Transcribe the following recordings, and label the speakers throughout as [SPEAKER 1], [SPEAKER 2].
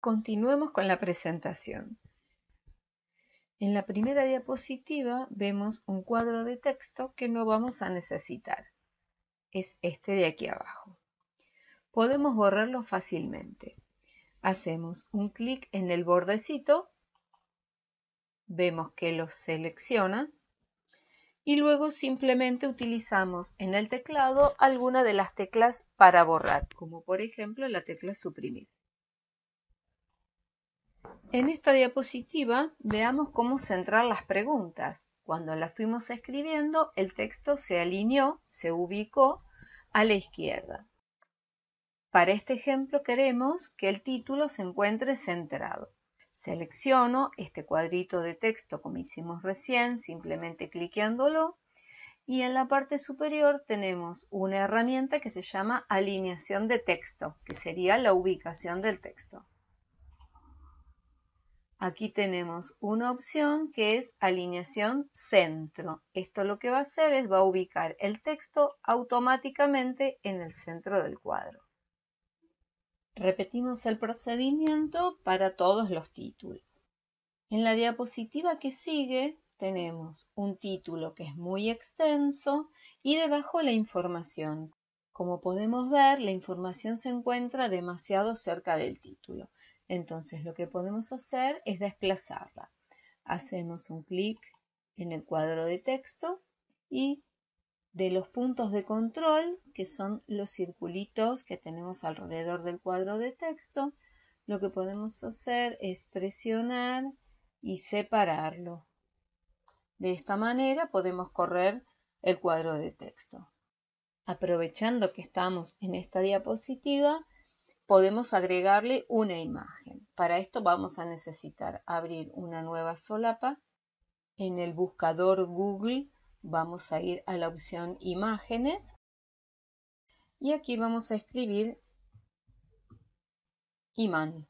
[SPEAKER 1] Continuemos con la presentación. En la primera diapositiva vemos un cuadro de texto que no vamos a necesitar. Es este de aquí abajo. Podemos borrarlo fácilmente. Hacemos un clic en el bordecito, vemos que lo selecciona y luego simplemente utilizamos en el teclado alguna de las teclas para borrar, como por ejemplo la tecla suprimir. En esta diapositiva veamos cómo centrar las preguntas. Cuando las fuimos escribiendo, el texto se alineó, se ubicó a la izquierda. Para este ejemplo queremos que el título se encuentre centrado. Selecciono este cuadrito de texto como hicimos recién, simplemente cliqueándolo. Y en la parte superior tenemos una herramienta que se llama alineación de texto, que sería la ubicación del texto. Aquí tenemos una opción que es alineación centro. Esto lo que va a hacer es va a ubicar el texto automáticamente en el centro del cuadro. Repetimos el procedimiento para todos los títulos. En la diapositiva que sigue tenemos un título que es muy extenso y debajo la información. Como podemos ver, la información se encuentra demasiado cerca del título. Entonces lo que podemos hacer es desplazarla. Hacemos un clic en el cuadro de texto y de los puntos de control, que son los circulitos que tenemos alrededor del cuadro de texto, lo que podemos hacer es presionar y separarlo. De esta manera podemos correr el cuadro de texto. Aprovechando que estamos en esta diapositiva, podemos agregarle una imagen. Para esto vamos a necesitar abrir una nueva solapa. En el buscador Google vamos a ir a la opción Imágenes y aquí vamos a escribir imán.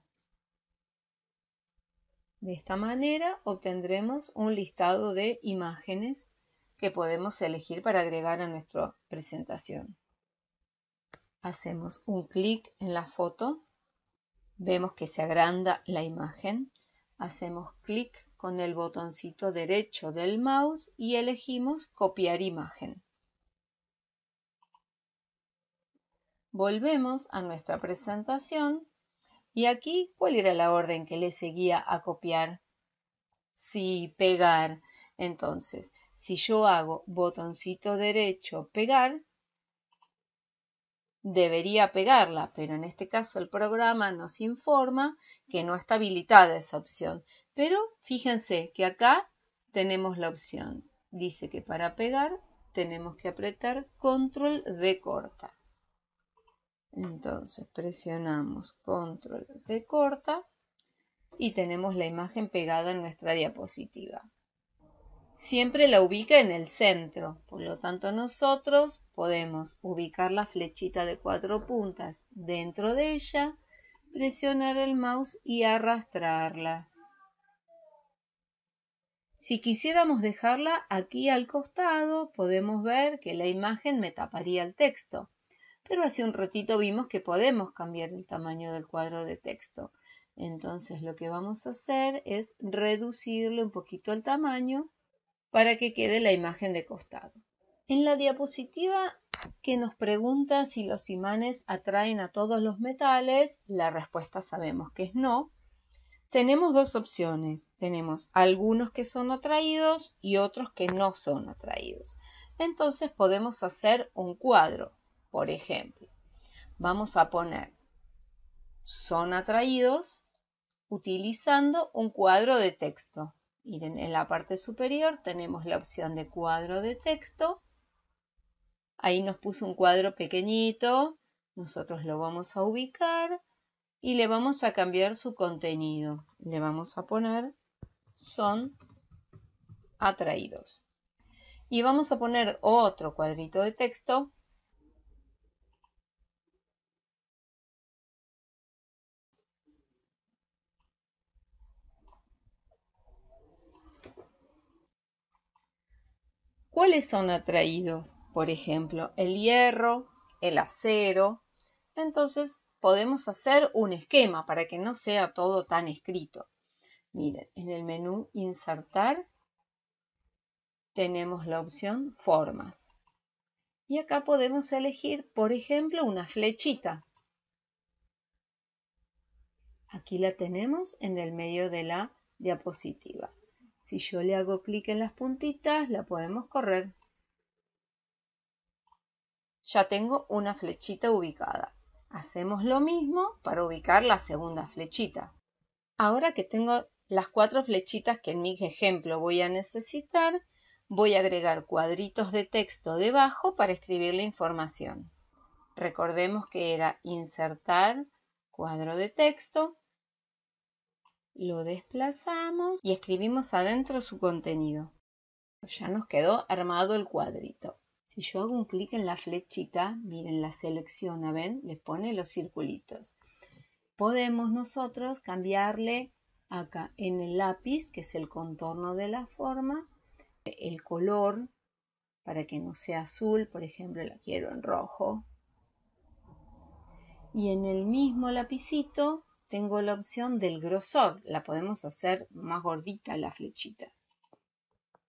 [SPEAKER 1] De esta manera obtendremos un listado de imágenes que podemos elegir para agregar a nuestra presentación hacemos un clic en la foto, vemos que se agranda la imagen, hacemos clic con el botoncito derecho del mouse y elegimos copiar imagen. Volvemos a nuestra presentación y aquí, ¿cuál era la orden que le seguía a copiar? Sí, pegar. Entonces, si yo hago botoncito derecho, pegar, debería pegarla, pero en este caso el programa nos informa que no está habilitada esa opción. Pero fíjense que acá tenemos la opción. Dice que para pegar tenemos que apretar control v corta. Entonces presionamos control v corta y tenemos la imagen pegada en nuestra diapositiva siempre la ubica en el centro. Por lo tanto, nosotros podemos ubicar la flechita de cuatro puntas dentro de ella, presionar el mouse y arrastrarla. Si quisiéramos dejarla aquí al costado, podemos ver que la imagen me taparía el texto. Pero hace un ratito vimos que podemos cambiar el tamaño del cuadro de texto. Entonces lo que vamos a hacer es reducirle un poquito el tamaño para que quede la imagen de costado. En la diapositiva que nos pregunta si los imanes atraen a todos los metales, la respuesta sabemos que es no. Tenemos dos opciones. Tenemos algunos que son atraídos y otros que no son atraídos. Entonces podemos hacer un cuadro, por ejemplo. Vamos a poner son atraídos utilizando un cuadro de texto. Miren, en la parte superior tenemos la opción de cuadro de texto. Ahí nos puso un cuadro pequeñito. Nosotros lo vamos a ubicar y le vamos a cambiar su contenido. Le vamos a poner son atraídos. Y vamos a poner otro cuadrito de texto ¿Cuáles son atraídos? Por ejemplo, el hierro, el acero. Entonces podemos hacer un esquema para que no sea todo tan escrito. Miren, en el menú insertar tenemos la opción formas. Y acá podemos elegir, por ejemplo, una flechita. Aquí la tenemos en el medio de la diapositiva. Si yo le hago clic en las puntitas, la podemos correr. Ya tengo una flechita ubicada. Hacemos lo mismo para ubicar la segunda flechita. Ahora que tengo las cuatro flechitas que en mi ejemplo voy a necesitar, voy a agregar cuadritos de texto debajo para escribir la información. Recordemos que era insertar cuadro de texto, lo desplazamos y escribimos adentro su contenido. Ya nos quedó armado el cuadrito. Si yo hago un clic en la flechita, miren, la selecciona, ¿ven? Les pone los circulitos. Podemos nosotros cambiarle acá en el lápiz, que es el contorno de la forma, el color, para que no sea azul, por ejemplo, la quiero en rojo. Y en el mismo lapicito tengo la opción del grosor. La podemos hacer más gordita la flechita,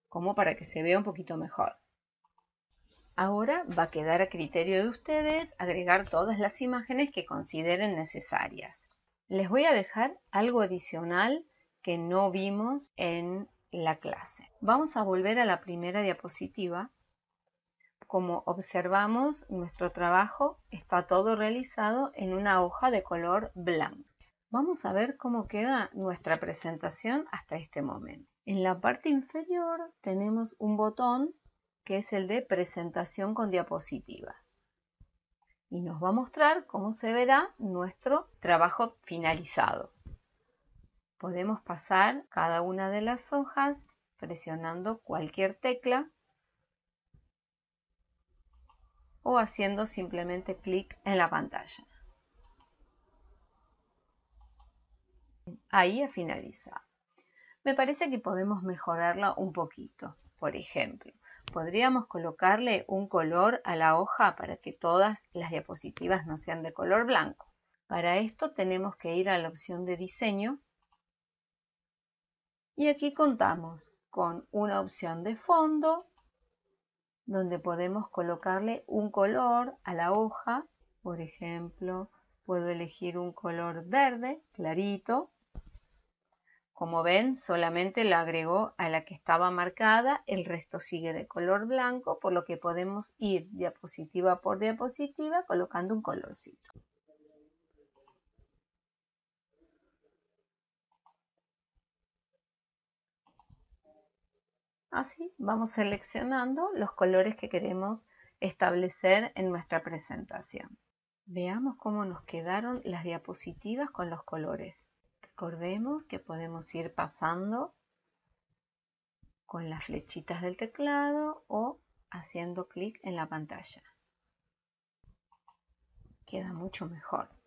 [SPEAKER 1] como para que se vea un poquito mejor. Ahora va a quedar a criterio de ustedes agregar todas las imágenes que consideren necesarias. Les voy a dejar algo adicional que no vimos en la clase. Vamos a volver a la primera diapositiva. Como observamos, nuestro trabajo está todo realizado en una hoja de color blanco. Vamos a ver cómo queda nuestra presentación hasta este momento. En la parte inferior tenemos un botón que es el de presentación con diapositivas y nos va a mostrar cómo se verá nuestro trabajo finalizado. Podemos pasar cada una de las hojas presionando cualquier tecla o haciendo simplemente clic en la pantalla. ahí ha finalizado. Me parece que podemos mejorarla un poquito. Por ejemplo, podríamos colocarle un color a la hoja para que todas las diapositivas no sean de color blanco. Para esto tenemos que ir a la opción de diseño y aquí contamos con una opción de fondo donde podemos colocarle un color a la hoja. Por ejemplo, puedo elegir un color verde clarito como ven, solamente la agregó a la que estaba marcada, el resto sigue de color blanco, por lo que podemos ir diapositiva por diapositiva colocando un colorcito. Así vamos seleccionando los colores que queremos establecer en nuestra presentación. Veamos cómo nos quedaron las diapositivas con los colores. Recordemos que podemos ir pasando con las flechitas del teclado o haciendo clic en la pantalla. Queda mucho mejor.